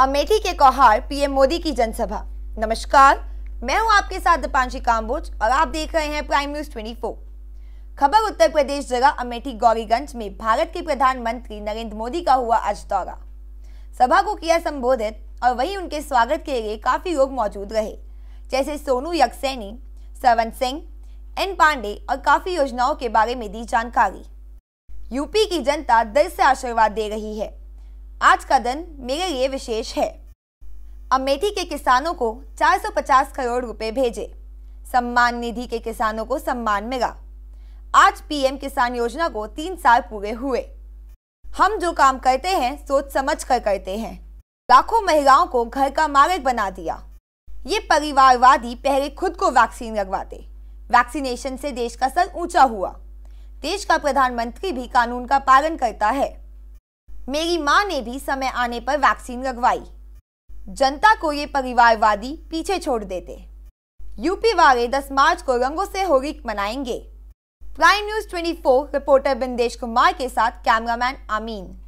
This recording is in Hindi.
अमेठी के कोहार पीएम मोदी की जनसभा नमस्कार मैं हूं आपके साथ दीपांशी काम्बोज और आप देख रहे हैं प्राइम न्यूज 24 खबर उत्तर प्रदेश जगह अमेठी गौरीगंज में भारत के प्रधानमंत्री नरेंद्र मोदी का हुआ आज दौरा सभा को किया संबोधित और वहीं उनके स्वागत के लिए काफी लोग मौजूद रहे जैसे सोनू यक्सैनी सवन सिंह एन पांडे और काफी योजनाओं के बारे में दी जानकारी यूपी की जनता दिल से आशीर्वाद दे रही है आज का दिन मेरे लिए विशेष है अमेठी के किसानों को 450 करोड़ रुपए भेजे सम्मान निधि के किसानों को सम्मान मिला आज पीएम किसान योजना को तीन साल पूरे हुए हम जो काम करते हैं सोच समझ कर करते हैं लाखों महिलाओं को घर का मालिक बना दिया ये परिवारवादी पहले खुद को वैक्सीन लगवाते वैक्सीनेशन से देश का सर ऊंचा हुआ देश का प्रधानमंत्री भी कानून का पालन करता है मेरी माँ ने भी समय आने पर वैक्सीन लगवाई जनता को ये परिवारवादी पीछे छोड़ देते यूपी वाले 10 मार्च को रंगों से होली मनाएंगे prime news 24 reporter Bindesh Kumar के साथ कैमरामैन अमीन